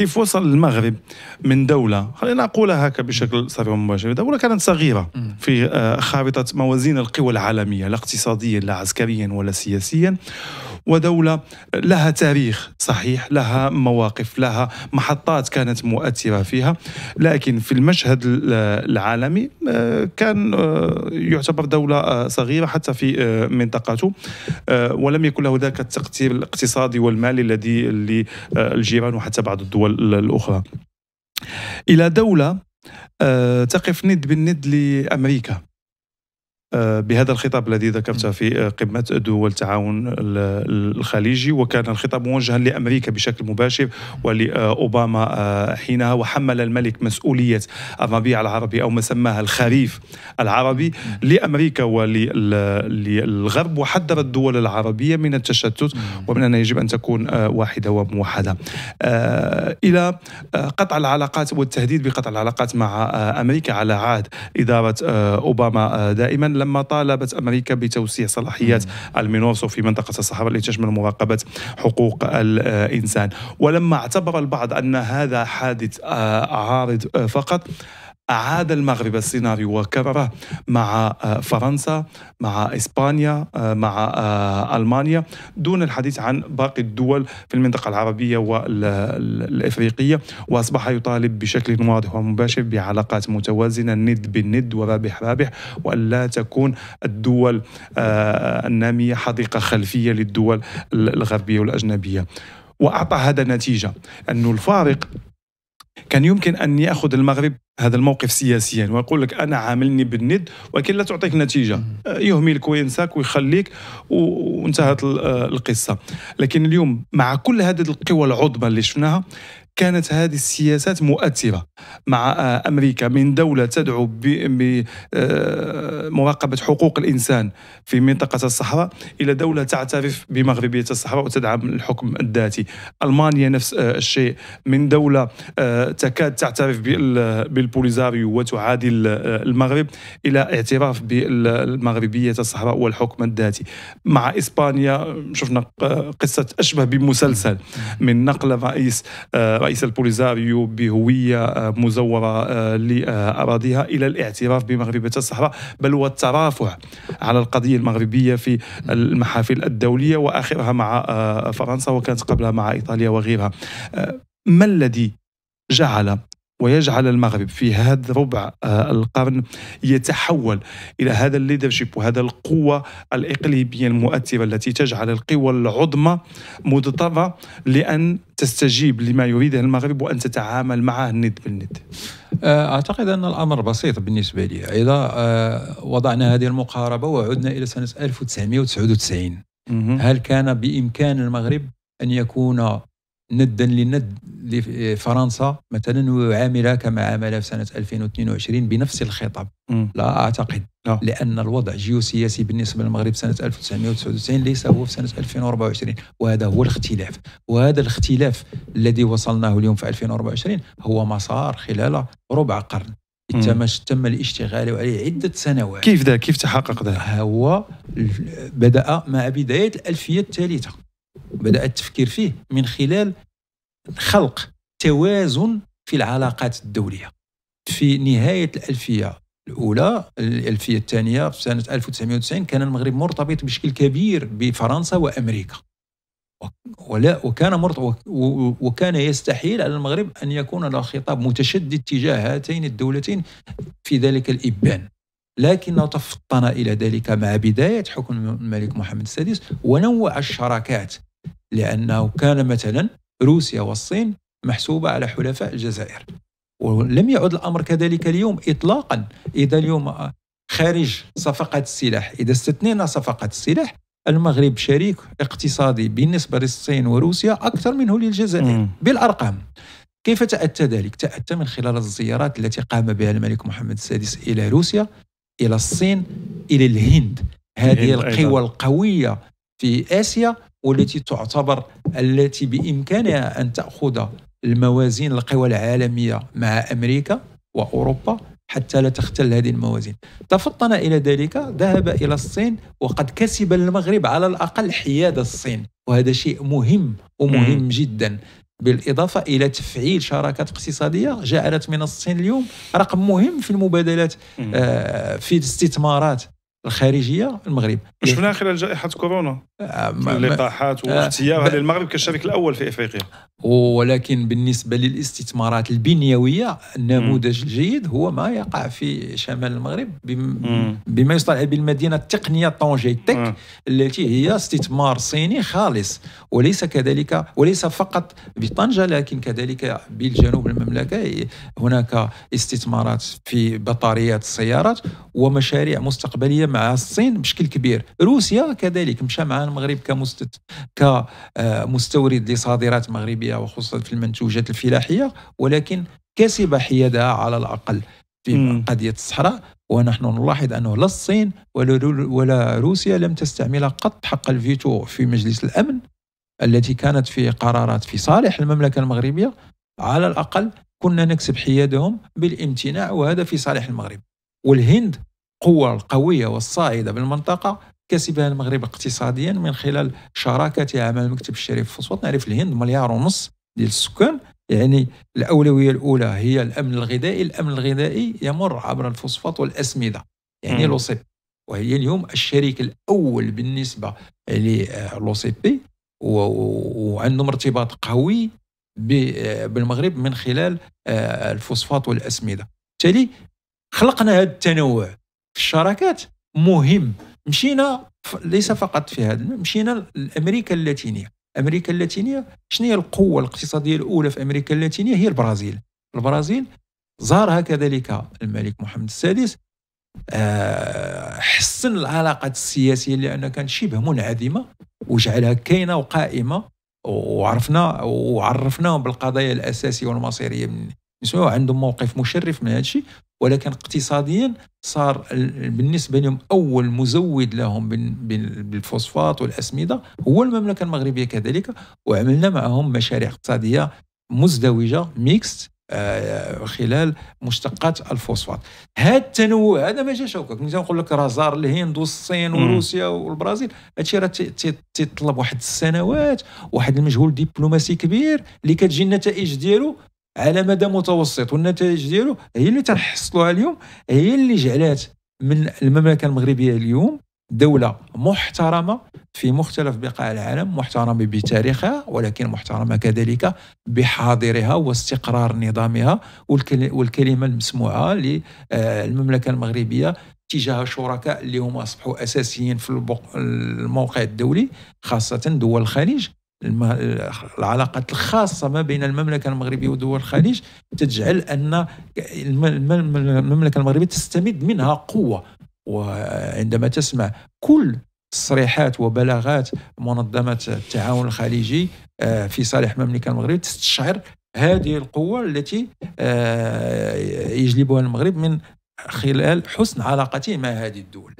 كيف وصل المغرب من دولة خلينا نقولها هكا بشكل صريح ومباشر دولة كانت صغيرة في آه، خارطة موازين القوى العالمية لا اقتصاديا لا عسكريا ولا سياسيا ودولة لها تاريخ صحيح لها مواقف لها محطات كانت مؤثرة فيها لكن في المشهد العالمي آه، كان آه، يعتبر دولة آه، صغيرة حتى في منطقته ولم يكن له ذاك التقتير الاقتصادي والمالي الذي للجيران وحتى بعض الدول الأخرى إلى دولة تقف ند بالند لأمريكا آه، بهذا الخطاب الذي ذكرته في آه، قمة دول التعاون الخليجي وكان الخطاب موجها لأمريكا بشكل مباشر ولأوباما آه، حينها وحمل الملك مسؤولية الربيع العربي أو ما سماها الخريف العربي لأمريكا وللغرب وحذر الدول العربية من التشتت ومن أن يجب أن تكون واحدة وموحدة إلى قطع العلاقات والتهديد بقطع العلاقات مع أمريكا على عهد إدارة أوباما دائما لما طالبت امريكا بتوسيع صلاحيات المينورسو في منطقه الصحراء التي تشمل مراقبه حقوق الانسان ولما اعتبر البعض ان هذا حادث آه، عارض آه، فقط أعاد المغرب السيناريو وكرره مع آه، فرنسا مع إسبانيا آه، مع آه، ألمانيا دون الحديث عن باقي الدول في المنطقة العربية والإفريقية وأصبح يطالب بشكل واضح ومباشر بعلاقات متوازنة ند بالند ورابح رابح وألا تكون الدول النامية حديقة خلفية للدول الغربية والأجنبية وأعطى هذا نتيجة أن الفارق كان يمكن أن يأخذ المغرب هذا الموقف سياسيا ويقول لك أنا عاملني بالند ولكن لا تعطيك نتيجة آه، يهملك وينساك ويخليك وانتهت آه، القصة لكن اليوم مع كل هذه القوى العظمى اللي شفناها كانت هذه السياسات مؤثرة مع آه، أمريكا من دولة تدعو بمراقبة آه، حقوق الإنسان في منطقة الصحراء إلى دولة تعترف بمغربية الصحراء وتدعم الحكم الذاتي ألمانيا نفس آه، الشيء من دولة تكاد تعترف بالبوليزاريو وتعادل المغرب إلى اعتراف بالمغربية الصحراء والحكم الذاتي مع إسبانيا شفنا قصة أشبه بمسلسل من نقل رئيس رئيس البوليزاريو بهويه آه، مزوره آه، لاراضيها الى الاعتراف بمغربيه الصحراء بل والترافع على القضيه المغربيه في المحافل الدوليه واخرها مع آه، فرنسا وكانت قبلها مع ايطاليا وغيرها ما الذي جعل ويجعل المغرب في هذا ربع آه، القرن يتحول الى هذا الليدرشيب وهذا القوه الاقليميه المؤثره التي تجعل القوى العظمى مضطره لان تستجيب لما يريده المغرب وان تتعامل معه الند بالند. آه، اعتقد ان الامر بسيط بالنسبه لي، اذا آه، وضعنا هذه المقاربه وعدنا الى سنه 1999 هل كان بامكان المغرب ان يكون ندا لند لفرنسا إيه، مثلا وعامله كما عاملها في سنه 2022 بنفس الخطاب لا اعتقد لا. لان الوضع الجيوسياسي بالنسبه للمغرب سنه 1999 ليس هو في سنه 2024 وهذا هو الاختلاف وهذا الاختلاف الذي وصلناه اليوم في 2024 هو مسار خلال ربع قرن تم تم الاشتغال عليه عده سنوات كيف ذا كيف تحقق ذا هو بدا مع بدايه الالفيه الثالثه بدأ التفكير فيه من خلال خلق توازن في العلاقات الدولية في نهاية الألفية الأولى الألفية الثانية في سنة 1990 كان المغرب مرتبط بشكل كبير بفرنسا وأمريكا ولا وكان وكان يستحيل على المغرب أن يكون له خطاب متشدد تجاه هاتين الدولتين في ذلك الإبان لكنه تفطن إلى ذلك مع بداية حكم الملك محمد السادس ونوع الشراكات لأنه كان مثلا روسيا والصين محسوبة على حلفاء الجزائر ولم يعد الأمر كذلك اليوم إطلاقا إذا اليوم خارج صفقة السلاح إذا استثنينا صفقة السلاح المغرب شريك اقتصادي بالنسبة للصين وروسيا أكثر منه للجزائر بالأرقام كيف تأتى ذلك؟ تأتى من خلال الزيارات التي قام بها الملك محمد السادس إلى روسيا إلى الصين إلى الهند هذه القوى القوية في آسيا والتي تعتبر التي بامكانها ان تاخذ الموازين القوى العالميه مع امريكا واوروبا حتى لا تختل هذه الموازين تفطن الى ذلك ذهب الى الصين وقد كسب المغرب على الاقل حياد الصين وهذا شيء مهم ومهم جدا بالإضافة إلى تفعيل شراكات اقتصادية جعلت من الصين اليوم رقم مهم في المبادلات آه، في الاستثمارات الخارجيه المغرب شفنا إيه. خلال جائحه كورونا آه، اللقاحات آه، واختيارها هذا للمغرب كالشريك الاول في افريقيا ولكن بالنسبه للاستثمارات البنيويه النموذج الجيد هو ما يقع في شمال المغرب بما يصطلح بالمدينه التقنيه طونجي تك التي هي استثمار صيني خالص وليس كذلك وليس فقط بطنجه لكن كذلك بالجنوب المملكه هناك استثمارات في بطاريات السيارات ومشاريع مستقبليه مع الصين بشكل كبير روسيا كذلك مشى مع المغرب كمستت كمستورد لصادرات مغربيه وخصوصا في المنتوجات الفلاحيه ولكن كسب حيادها على الاقل في قضيه الصحراء ونحن نلاحظ انه لا الصين ولا, ولا روسيا لم تستعمل قط حق الفيتو في مجلس الامن التي كانت في قرارات في صالح المملكه المغربيه على الاقل كنا نكسب حيادهم بالامتناع وهذا في صالح المغرب والهند القوة القوية والصاعدة بالمنطقة كسبها المغرب اقتصاديا من خلال شراكتها مع المكتب الشريف في الفصوط نعرف الهند مليار ونص ديال السكان يعني الأولوية الأولى هي الأمن الغذائي الأمن الغذائي يمر عبر الفوسفات والأسمدة يعني لوسيب وهي اليوم الشريك الأول بالنسبة لوسيبي بي وعندهم ارتباط قوي بالمغرب من خلال آه، الفوسفات والأسمدة بالتالي خلقنا هذا التنوع في الشراكات مهم مشينا ليس فقط في هذا مشينا لامريكا اللاتينيه امريكا اللاتينيه شنو هي القوه الاقتصاديه الاولى في امريكا اللاتينيه هي البرازيل البرازيل زارها كذلك الملك محمد السادس آه، حسن العلاقات السياسيه لانها كانت شبه منعدمه وجعلها كاينه وقائمه وعرفنا وعرفناهم بالقضايا الاساسيه والمصيريه من عندهم موقف مشرف من هذا الشيء ولكن اقتصاديا صار بالنسبه لهم اول مزود لهم بالفوسفات والاسمده هو المملكه المغربيه كذلك وعملنا معهم مشاريع اقتصاديه مزدوجه ميكس آه، آه، خلال مشتقات الفوسفات هذا التنوع هذا ما جاش هكاك مثلا نقول لك راه زار الهند والصين وروسيا والبرازيل هادشي راه تيطلب واحد السنوات واحد المجهول دبلوماسي كبير اللي كتجي النتائج ديالو على مدى متوسط والنتائج ديالو هي اللي تنحصلوها اليوم هي اللي جعلات من المملكه المغربيه اليوم دولة محترمة في مختلف بقاع العالم محترمة بتاريخها ولكن محترمة كذلك بحاضرها واستقرار نظامها والكلمة المسموعة للمملكة المغربية تجاه شركاء اللي هما أصبحوا أساسيين في الموقع الدولي خاصة دول الخليج العلاقات الخاصه ما بين المملكه المغربيه ودول الخليج تجعل ان المملكه المغربيه تستمد منها قوه وعندما تسمع كل تصريحات وبلاغات منظمه التعاون الخليجي آه، في صالح المملكه المغربيه تستشعر هذه القوه التي آه، يجلبها المغرب من خلال حسن علاقته مع هذه الدول